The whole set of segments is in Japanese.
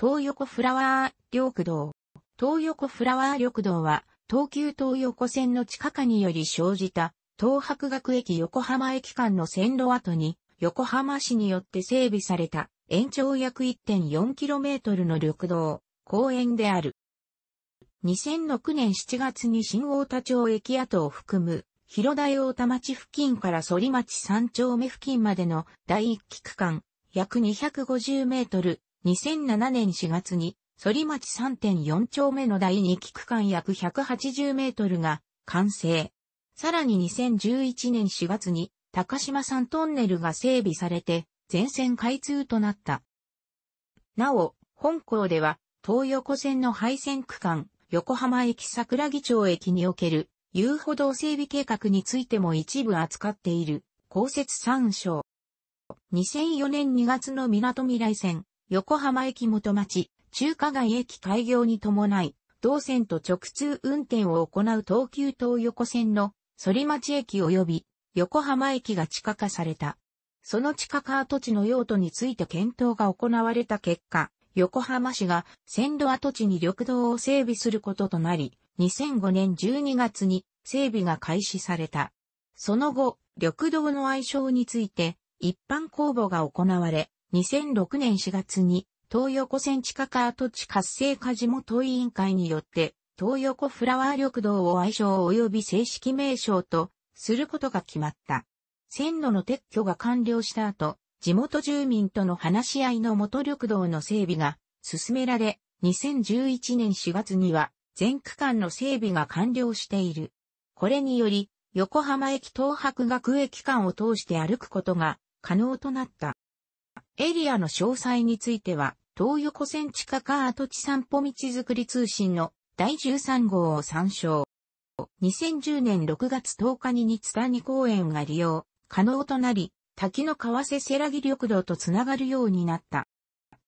東横フラワー緑道。東横フラワー緑道は、東急東横線の地下化により生じた、東博学駅横浜駅間の線路跡に、横浜市によって整備された、延長約 1.4km の緑道、公園である。2006年7月に新大田町駅跡を含む、広大大田町付近から反町三丁目付近までの第一期区間、約250メートル、2007年4月に、反町3.4丁目の第2期区間約180メートルが完成。さらに2011年4月に高島山トンネルが整備されて全線開通となった。なお、本校では東横線の廃線区間横浜駅桜木町駅における遊歩道整備計画についても一部扱っている公設参照。2004年2月の港未来線横浜駅元町、中華街駅開業に伴い、同線と直通運転を行う東急東横線の反町駅及び横浜駅が地下化された。その地下化跡地の用途について検討が行われた結果、横浜市が線路跡地に緑道を整備することとなり、2005年12月に整備が開始された。その後、緑道の愛称について一般公募が行われ、2006年4月に、東横線地下化跡地活性化地元委員会によって、東横フラワー緑道を愛称及び正式名称とすることが決まった。線路の撤去が完了した後、地元住民との話し合いの元緑道の整備が進められ、2011年4月には全区間の整備が完了している。これにより、横浜駅東博学駅間を通して歩くことが可能となった。エリアの詳細については、東横線地下か跡地散歩道づくり通信の第13号を参照。2010年6月10日に日谷公園が利用、可能となり、滝の川瀬せらぎ緑道とつながるようになった。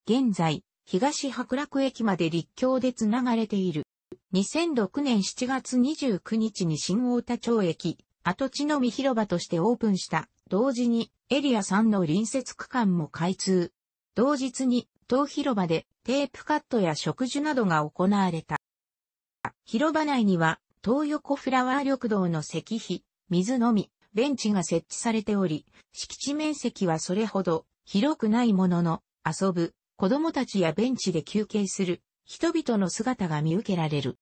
現在、東白楽駅まで立橋でつながれている。2006年7月29日に新大田町駅、跡地のみ広場としてオープンした同時にエリア3の隣接区間も開通。同日に当広場でテープカットや植樹などが行われた。広場内には東横フラワー緑道の石碑、水のみ、ベンチが設置されており、敷地面積はそれほど広くないものの、遊ぶ、子供たちやベンチで休憩する、人々の姿が見受けられる。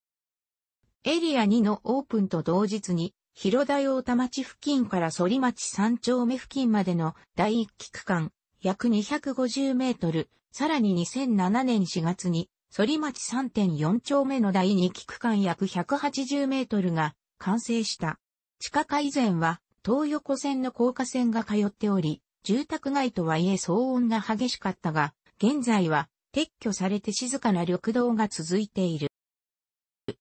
エリア2のオープンと同日に、広田大田町付近から反町三丁目付近までの第一期区間、約250メートル、さらに2007年4月に、反町3.4丁目の第2期区間約180メートルが完成した。地下化以前は、東横線の高架線が通っており、住宅街とはいえ騒音が激しかったが、現在は撤去されて静かな緑道が続いている。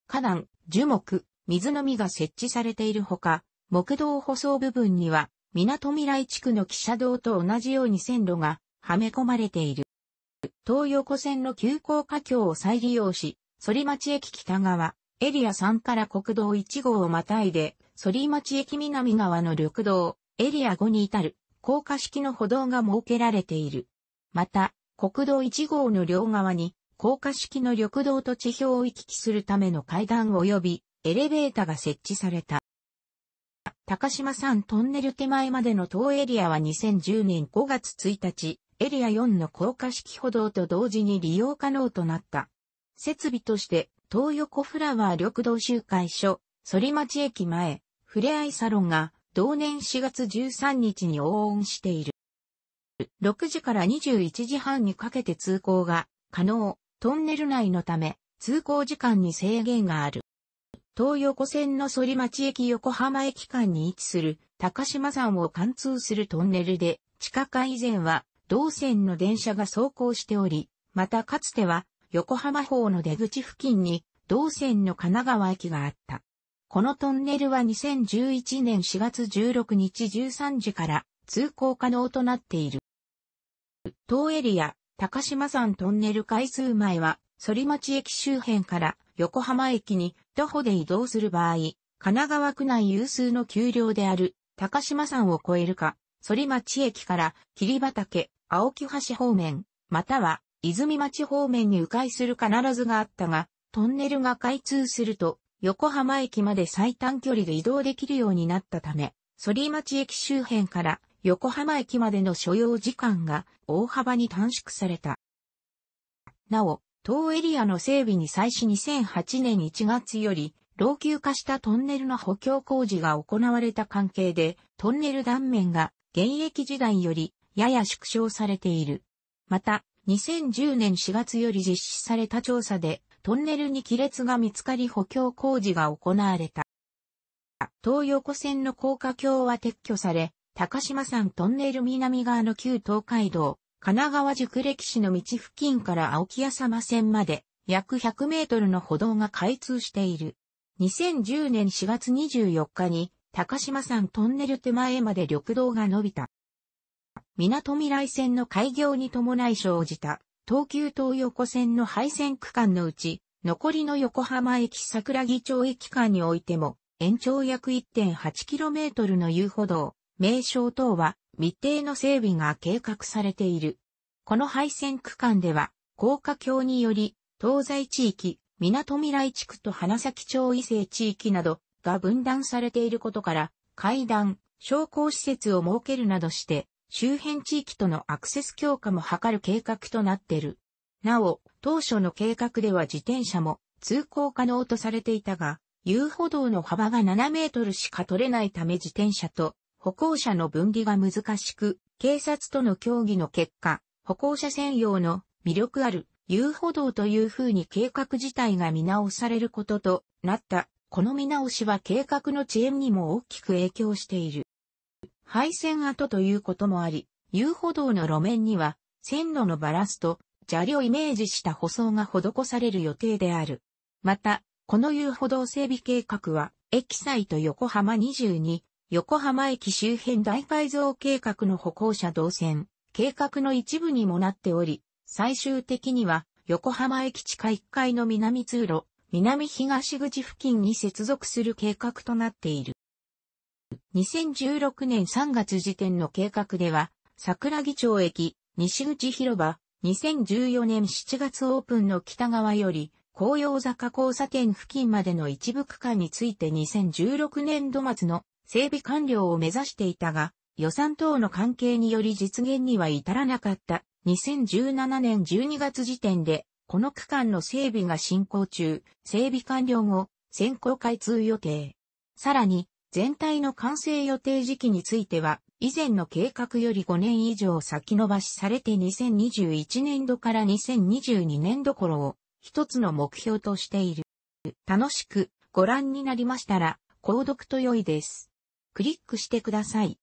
花壇、樹木、水飲みが設置されているほか、木道舗装部分には、港未来地区の汽車道と同じように線路がはめ込まれている。東横線の急行架橋を再利用し、反町駅北側、エリア3から国道1号をまたいで、反町駅南側の緑道、エリア5に至る、高架式の歩道が設けられている。また、国道1号の両側に、高架式の緑道と地表を行き来するための階段及びエレベータが設置された。高島山トンネル手前までの当エリアは2010年5月1日、エリア4の高架式歩道と同時に利用可能となった。設備として、東横フラワー緑道集会所、反町駅前、ふれあいサロンが、同年4月13日に応援している。6時から21時半にかけて通行が可能、トンネル内のため、通行時間に制限がある。東横線の反町駅横浜駅間に位置する高島山を貫通するトンネルで、地下化以前は同線の電車が走行しており、またかつては横浜方の出口付近に同線の神奈川駅があった。このトンネルは2011年4月16日13時から通行可能となっている。当エリア、高島山トンネル開通前は、反町駅周辺から横浜駅に徒歩で移動する場合、神奈川区内有数の丘陵である高島山を越えるか、反町駅から霧畑、青木橋方面、または泉町方面に迂回する必ずがあったが、トンネルが開通すると、横浜駅まで最短距離で移動できるようになったため、反町駅周辺から横浜駅までの所要時間が大幅に短縮された。なお、当エリアの整備に際し2008年1月より、老朽化したトンネルの補強工事が行われた関係で、トンネル断面が現役時代よりやや縮小されている。また、2010年4月より実施された調査で、トンネルに亀裂が見つかり補強工事が行われた。東横線の高架橋は撤去され、高島山トンネル南側の旧東海道、神奈川塾歴史の道付近から青木屋様線まで約100メートルの歩道が開通している。2010年4月24日に高島山トンネル手前まで緑道が伸びた。港未来線の開業に伴い生じた東急東横線の廃線区間のうち、残りの横浜駅桜木町駅間においても、延長約 1.8km の遊歩道、名称等は密定の整備が計画されている。この配線区間では、高架橋により、東西地域、港未来地区と花崎町伊勢地域などが分断されていることから、階段、商工施設を設けるなどして、周辺地域とのアクセス強化も図る計画となっている。なお、当初の計画では自転車も通行可能とされていたが、遊歩道の幅が7メートルしか取れないため自転車と歩行者の分離が難しく、警察との協議の結果、歩行者専用の魅力ある遊歩道という風に計画自体が見直されることとなった。この見直しは計画の遅延にも大きく影響している。廃線跡ということもあり、遊歩道の路面には線路のバラスと砂利をイメージした舗装が施される予定である。また、この遊歩道整備計画は、駅イト横浜22、横浜駅周辺大改造計画の歩行者動線、計画の一部にもなっており、最終的には横浜駅地下1階の南通路、南東口付近に接続する計画となっている。2016年3月時点の計画では、桜木町駅、西口広場、2014年7月オープンの北側より、紅葉坂交差点付近までの一部区間について2016年度末の整備完了を目指していたが、予算等の関係により実現には至らなかった2017年12月時点で、この区間の整備が進行中、整備完了後、先行開通予定。さらに、全体の完成予定時期については、以前の計画より5年以上先延ばしされて2021年度から2022年度頃を一つの目標としている。楽しくご覧になりましたら、購読と良いです。クリックしてください。